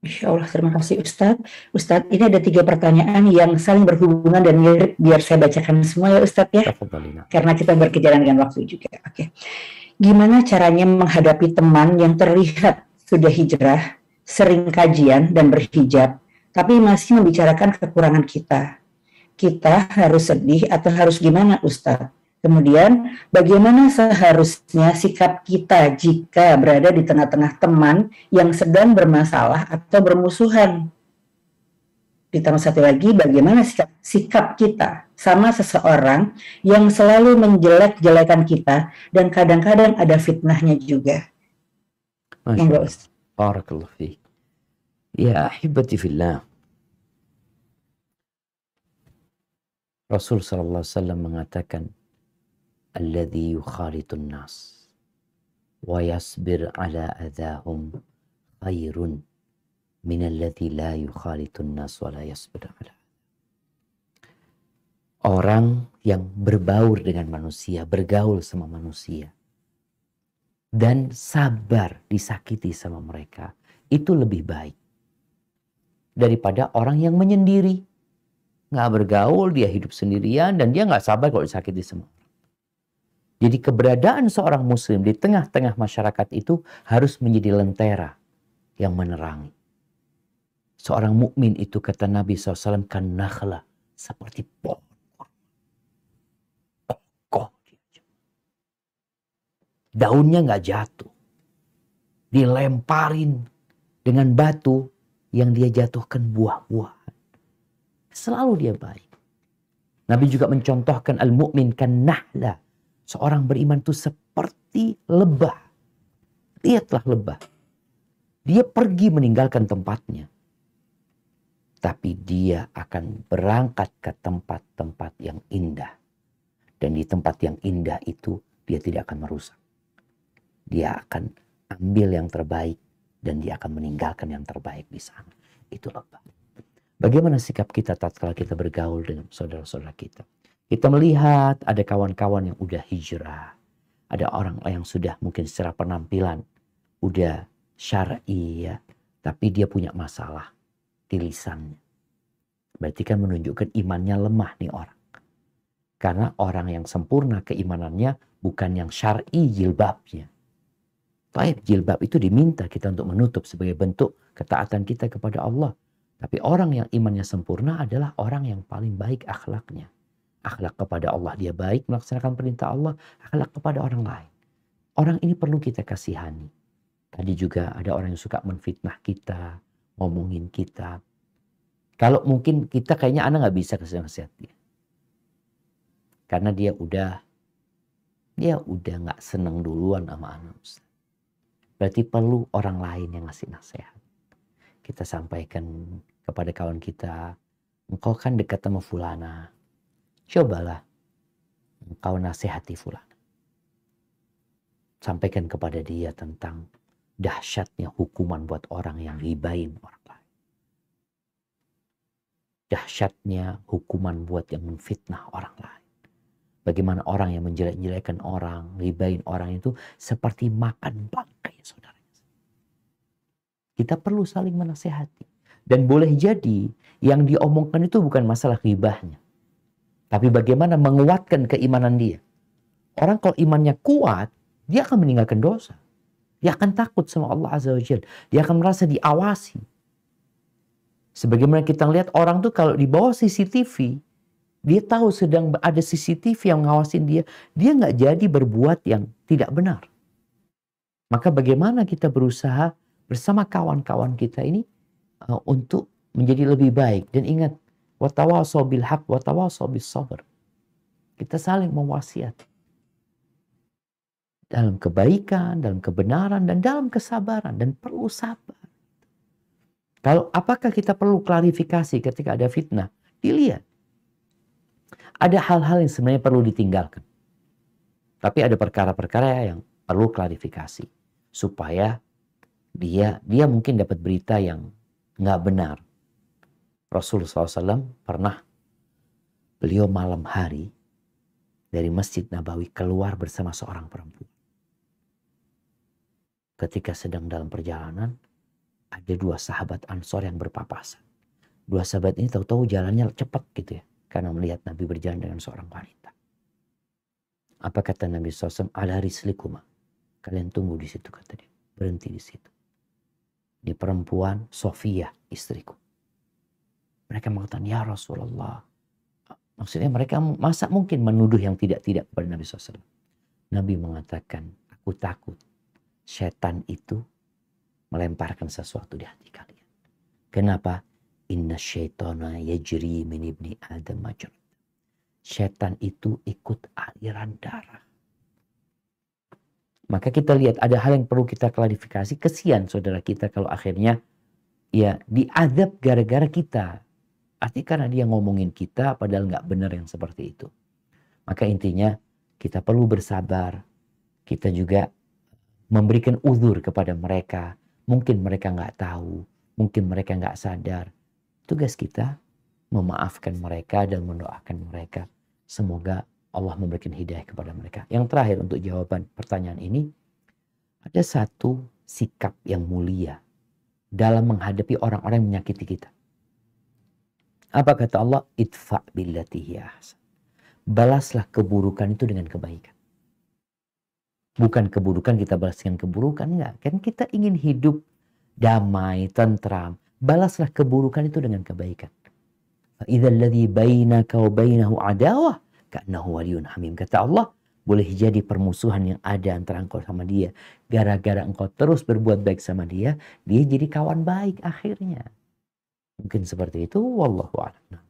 Insya Allah, terima kasih Ustadz. Ustadz, ini ada tiga pertanyaan yang saling berhubungan dan mirip, biar saya bacakan semua ya Ustadz ya. Karena kita berkejaran dengan waktu juga. Oke. Okay. Gimana caranya menghadapi teman yang terlihat sudah hijrah, sering kajian dan berhijab, tapi masih membicarakan kekurangan kita? Kita harus sedih atau harus gimana Ustadz? Kemudian, bagaimana seharusnya sikap kita jika berada di tengah-tengah teman yang sedang bermasalah atau bermusuhan? Ditambah satu lagi, bagaimana sikap, sikap kita sama seseorang yang selalu menjelek-jelekan kita dan kadang-kadang ada fitnahnya juga. Masya Barakallahu Ya ahibati fillah. Rasul sallallahu alaihi wasallam mengatakan, الذي يخالط الناس ويصبر على أذاهم خير من الذي لا يخالط الناس ولا يصبر على Orang yang berbaur dengan manusia, bergaul sama manusia, dan sabar disakiti sama mereka, itu lebih baik daripada orang yang menyendiri. Nggak bergaul, dia hidup sendirian, dan dia nggak sabar kalau disakiti sama orang. Jadi keberadaan seorang muslim di tengah-tengah masyarakat itu harus menjadi lentera yang menerangi. Seorang mukmin itu kata Nabi SAW kan nakhla seperti pohon. Kokoh. Daunnya nggak jatuh. Dilemparin dengan batu yang dia jatuhkan buah-buahan. Selalu dia baik. Nabi juga mencontohkan al-mu'min kan nahla seorang beriman itu seperti lebah. Lihatlah lebah. Dia pergi meninggalkan tempatnya. Tapi dia akan berangkat ke tempat-tempat yang indah. Dan di tempat yang indah itu dia tidak akan merusak. Dia akan ambil yang terbaik dan dia akan meninggalkan yang terbaik di sana. Itu lebah. Bagaimana sikap kita tatkala kita bergaul dengan saudara-saudara kita? Kita melihat ada kawan-kawan yang udah hijrah. Ada orang yang sudah mungkin secara penampilan udah syar'i ya, tapi dia punya masalah di lisannya. Berarti kan menunjukkan imannya lemah nih orang. Karena orang yang sempurna keimanannya bukan yang syar'i jilbabnya. Baik jilbab itu diminta kita untuk menutup sebagai bentuk ketaatan kita kepada Allah. Tapi orang yang imannya sempurna adalah orang yang paling baik akhlaknya. Akhlak kepada Allah dia baik melaksanakan perintah Allah, akhlak kepada orang lain. Orang ini perlu kita kasihani. Tadi juga ada orang yang suka menfitnah kita, ngomongin kita. Kalau mungkin kita kayaknya anak nggak bisa kasih nasihat dia. Karena dia udah dia udah nggak seneng duluan sama anak Berarti perlu orang lain yang ngasih nasihat. Kita sampaikan kepada kawan kita, engkau kan dekat sama fulana, cobalah engkau nasihati fulan. Sampaikan kepada dia tentang dahsyatnya hukuman buat orang yang ribain orang lain. Dahsyatnya hukuman buat yang memfitnah orang lain. Bagaimana orang yang menjelek-jelekan orang, ribain orang itu seperti makan bangkai saudara. Kita perlu saling menasehati. Dan boleh jadi yang diomongkan itu bukan masalah ribahnya tapi bagaimana menguatkan keimanan dia. Orang kalau imannya kuat, dia akan meninggalkan dosa. Dia akan takut sama Allah Azza wa Jal. Dia akan merasa diawasi. Sebagaimana kita lihat orang tuh kalau di bawah CCTV, dia tahu sedang ada CCTV yang ngawasin dia, dia nggak jadi berbuat yang tidak benar. Maka bagaimana kita berusaha bersama kawan-kawan kita ini uh, untuk menjadi lebih baik. Dan ingat, bil haq, bis sabr. Kita saling mewasiat. Dalam kebaikan, dalam kebenaran, dan dalam kesabaran. Dan perlu sabar. Kalau apakah kita perlu klarifikasi ketika ada fitnah? Dilihat. Ada hal-hal yang sebenarnya perlu ditinggalkan. Tapi ada perkara-perkara yang perlu klarifikasi. Supaya dia dia mungkin dapat berita yang nggak benar Rasul SAW pernah beliau malam hari dari Masjid Nabawi keluar bersama seorang perempuan. Ketika sedang dalam perjalanan, ada dua sahabat Ansor yang berpapasan. Dua sahabat ini tahu-tahu jalannya cepat gitu ya. Karena melihat Nabi berjalan dengan seorang wanita. Apa kata Nabi SAW? Ala rislikuma. Kalian tunggu di situ kata dia. Berhenti di situ. Di perempuan Sofia istriku mereka mengatakan, ya Rasulullah. Maksudnya mereka masa mungkin menuduh yang tidak-tidak kepada Nabi SAW. Nabi mengatakan, aku takut setan itu melemparkan sesuatu di hati kalian. Kenapa? Inna syaitana yajri min ibni adam majur. Setan itu ikut aliran darah. Maka kita lihat ada hal yang perlu kita klarifikasi. Kesian saudara kita kalau akhirnya ya diadab gara-gara kita. Artinya karena dia ngomongin kita padahal nggak benar yang seperti itu. Maka intinya kita perlu bersabar. Kita juga memberikan uzur kepada mereka. Mungkin mereka nggak tahu, mungkin mereka nggak sadar. Tugas kita memaafkan mereka dan mendoakan mereka. Semoga Allah memberikan hidayah kepada mereka. Yang terakhir untuk jawaban pertanyaan ini, ada satu sikap yang mulia dalam menghadapi orang-orang yang menyakiti kita. Apa kata Allah? Itfa billatihi ahsan. Balaslah keburukan itu dengan kebaikan. Bukan keburukan kita balas dengan keburukan, enggak. Kan kita ingin hidup damai, tentram. Balaslah keburukan itu dengan kebaikan. Fa'idha alladhi bainaka wa bainahu adawah. Kata Allah, boleh jadi permusuhan yang ada antara engkau sama dia. Gara-gara engkau terus berbuat baik sama dia, dia jadi kawan baik akhirnya. Mungkin seperti itu. Wallahu a'lam.